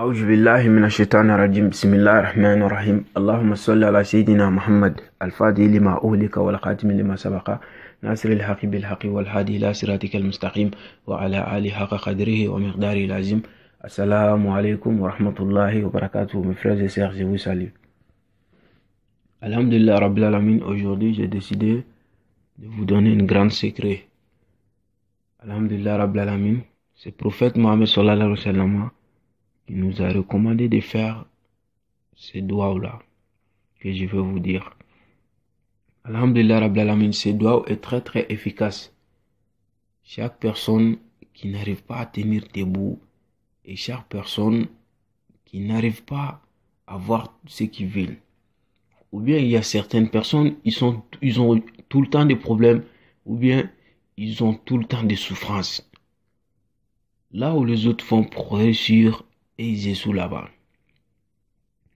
أعوذ بالله من الشيطان الرجيم بسم الله الرحمن الرحيم اللهم صل على سيدنا محمد الفاضل لما أهلك والخاتم لما سبق ناصر الحق بالحق والهادي إلى صراطك المستقيم وعلى آله حق قدره ومقداره العظيم السلام عليكم ورحمة الله وبركاته من فرز الشيخ sœurs, سالم الحمد لله رب العالمين aujourd'hui j'ai décidé de vous donner un grand secret. لله رب العالمين c'est prophète Mohammed sallallahu alayhi wa sallam il nous a recommandé de faire ces doigts-là que je veux vous dire. Alhamdulillah Rabbil ces doigts est très très efficace. Chaque personne qui n'arrive pas à tenir debout et chaque personne qui n'arrive pas à voir ce qu'ils veulent. Ou bien il y a certaines personnes, ils, sont, ils ont tout le temps des problèmes ou bien ils ont tout le temps des souffrances. Là où les autres font pour et sont là-bas.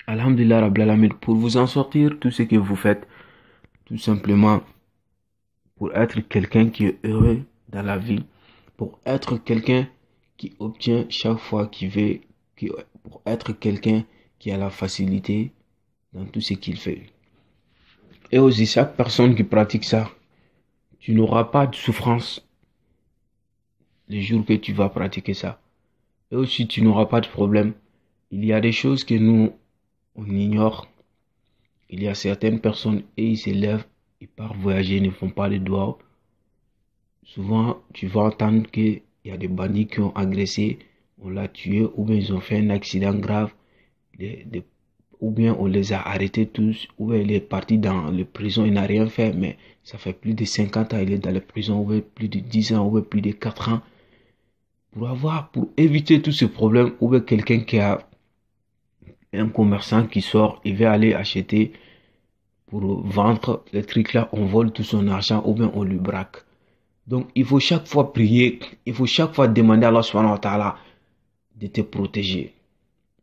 Alhamdulillah pour vous en sortir, tout ce que vous faites, tout simplement pour être quelqu'un qui est heureux dans la vie, pour être quelqu'un qui obtient chaque fois qu'il veut, pour être quelqu'un qui a la facilité dans tout ce qu'il fait. Et aussi, chaque personne qui pratique ça, tu n'auras pas de souffrance le jour que tu vas pratiquer ça et aussi tu n'auras pas de problème. Il y a des choses que nous, on ignore. Il y a certaines personnes et ils s'élèvent, ils partent voyager, ils ne font pas les doigts. Souvent, tu vas entendre qu'il y a des bandits qui ont agressé, on l'a tué, ou bien ils ont fait un accident grave, ou bien on les a arrêtés tous, ou bien il est parti dans la prison, il n'a rien fait, mais ça fait plus de 50 ans, il est dans la prison, ou bien plus de 10 ans, ou bien plus de 4 ans, pour avoir, pour éviter tous ces problèmes, ou bien quelqu'un qui a un commerçant qui sort, il va aller acheter pour vendre le truc là, on vole tout son argent ou bien on lui braque. Donc il faut chaque fois prier, il faut chaque fois demander à Allah SWT de te protéger.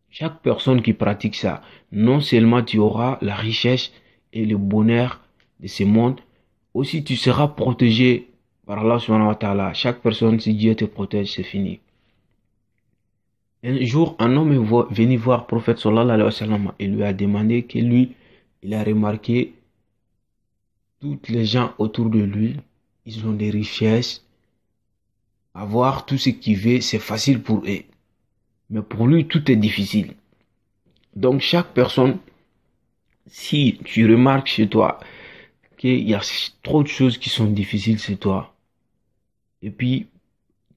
Chaque personne qui pratique ça, non seulement tu auras la richesse et le bonheur de ce monde, aussi tu seras protégé par Allah wa chaque personne, si Dieu te protège, c'est fini. Un jour, un homme est venu voir le prophète sallallahu alayhi wa sallam et lui a demandé que lui, il a remarqué toutes les gens autour de lui, ils ont des richesses. Avoir tout ce qu'il veut, c'est facile pour eux. Mais pour lui, tout est difficile. Donc chaque personne, si tu remarques chez toi qu'il y a trop de choses qui sont difficiles chez toi, et puis,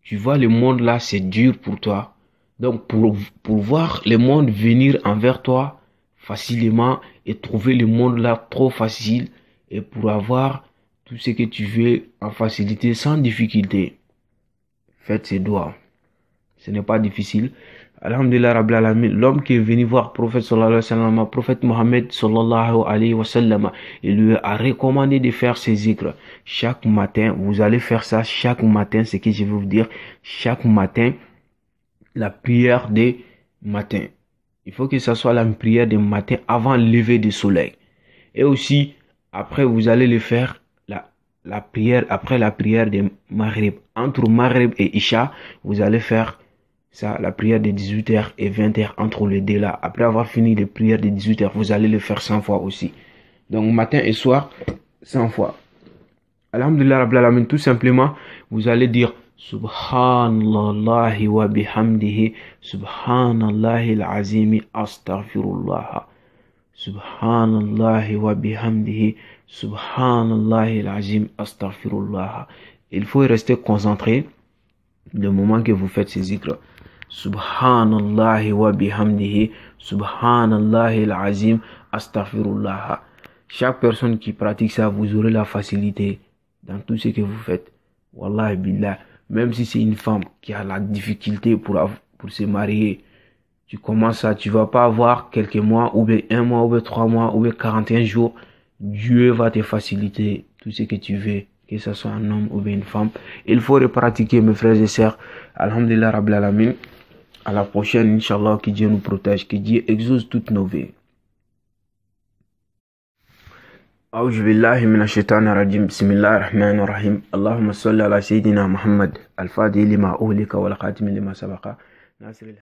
tu vois, le monde là, c'est dur pour toi. Donc, pour, pour voir le monde venir envers toi facilement et trouver le monde là trop facile et pour avoir tout ce que tu veux en facilité, sans difficulté, faites ses doigts. Ce n'est pas difficile l'homme qui est venu voir prophète sallallahu alayhi wa sallam, prophète Mohammed sallallahu alayhi wa sallam, il lui a recommandé de faire ses zikr. Chaque matin, vous allez faire ça chaque matin, c'est ce que je vais vous dire, chaque matin, la prière des matins. Il faut que ça soit la prière des matins avant le lever du soleil. Et aussi, après, vous allez le faire la prière, après la prière des Maghrib, entre Maghrib et Isha, vous allez faire ça, la prière de 18h et 20h entre les deux là. Après avoir fini les prières de 18h, vous allez le faire 100 fois aussi. Donc matin et soir, 100 fois. Alhamdulillah tout simplement, vous allez dire Subhanallah wa bihamdihi, Subhanallah al-azimi astaghfirullah. Subhanallah wa bihamdihi, Subhanallah al-azim astaghfirullah. Il faut rester concentré le moment que vous faites ces zikr. Subhanallah wa bihamdihi, Subhanallah astaghfirullah. Chaque personne qui pratique ça, vous aurez la facilité dans tout ce que vous faites. Wallah billah. Même si c'est une femme qui a la difficulté pour, pour se marier, tu commences à, tu vas pas avoir quelques mois, ou bien un mois, ou bien trois mois, ou bien un jours. Dieu va te faciliter tout ce que tu veux que ce soit un homme ou bien une femme. Il faut le pratiquer, mes frères et sœurs. Alhamdulillah, Rabbil Alamin. À la prochaine, Inch'Allah, que Dieu nous protège, que Dieu exauce toutes nos vies. أعوذ بالله من الشيطان الرجيم بسم الله الرحمن الرحيم اللهم صل على سيدنا محمد الفاضل لما أهلك والخاتم لما سبق ناصر